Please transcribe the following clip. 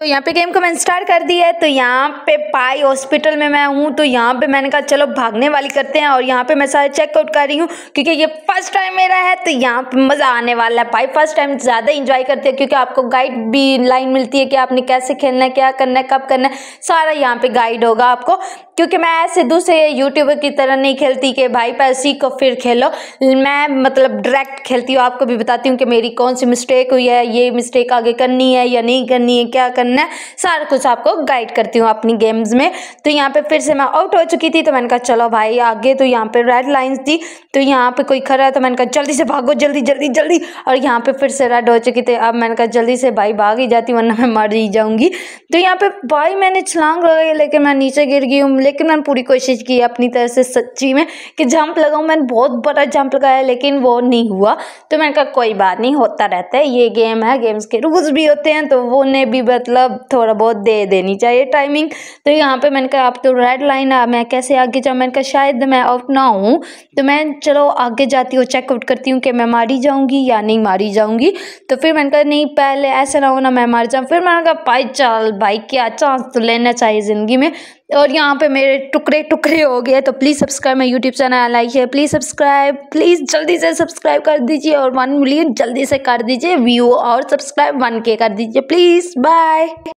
तो यहाँ पे गेम को मैंने स्टार्ट कर दिया है तो यहाँ पे पाई हॉस्पिटल में मैं हूँ तो यहाँ पे मैंने कहा चलो भागने वाली करते हैं और यहाँ पे मैं सारे चेकआउट कर रही हूँ क्योंकि ये फर्स्ट टाइम मेरा है तो यहाँ पे मज़ा आने वाला है पाई फर्स्ट टाइम ज़्यादा इंजॉय करते हैं क्योंकि आपको गाइड भी लाइन मिलती है कि आपने कैसे खेलना है क्या करना है कब करना है सारा यहाँ पर गाइड होगा आपको क्योंकि मैं ऐसे दूसरे यूट्यूबर की तरह नहीं खेलती कि भाई पैसे सीखो फिर खेलो मैं मतलब डायरेक्ट खेलती हूँ आपको भी बताती हूँ कि मेरी कौन सी मिस्टेक हुई है ये मिस्टेक आगे करनी है या नहीं करनी है क्या करना करना है सारा कुछ आपको गाइड करती हूँ अपनी गेम्स में तो यहाँ पे फिर से मैं आउट हो चुकी थी तो मैंने कहा चलो भाई आगे तो यहाँ पे रेड लाइन्स थी तो यहाँ पे कोई खड़ा है तो मैंने कहा जल्दी से भागो जल्दी जल्दी जल्दी और यहाँ पे फिर से रेड हो चुकी थी अब मैंने कहा जल्दी से भाई भाग ही जाती वरना मैं मर ही जाऊँगी तो यहाँ पे भाई मैंने छलांग लगाई लेकिन मैं नीचे गिर गई हूँ लेकिन मैंने पूरी कोशिश की अपनी तरह से सच्ची में कि जंप लगाऊँ मैंने बहुत बड़ा जंप लगाया लेकिन वो नहीं हुआ तो मैंने कहा कोई बात नहीं होता रहता है ये गेम है गेम्स के रूल्स भी होते हैं तो वो ने भी मतलब थोड़ा मतलब थोड़ा बहुत दे देनी चाहिए टाइमिंग तो यहाँ पे मैंने कहा आप तो रेड लाइन आ मैं कैसे आगे जाऊँ मैंने कहा शायद मैं आउट ना हूँ तो मैं चलो आगे जाती हूँ चेकआउट करती हूँ कि मैं मारी जाऊँगी या नहीं मारी जाऊँगी तो फिर मैंने कहा नहीं पहले ऐसे ना हो ना मैं मार जाऊँ फिर मैंने कहा भाई चल भाई क्या चांस तो लेना चाहिए ज़िंदगी में और यहाँ पे मेरे टुकड़े टुकड़े हो गए तो please subscribe my YouTube channel like है प्लीज़ सब्सक्राइब प्लीज़ जल्दी से सब्सक्राइब कर दीजिए और वन मिलियन जल्दी से कर दीजिए व्यू और सब्सक्राइब वन के कर दीजिए प्लीज़ बाय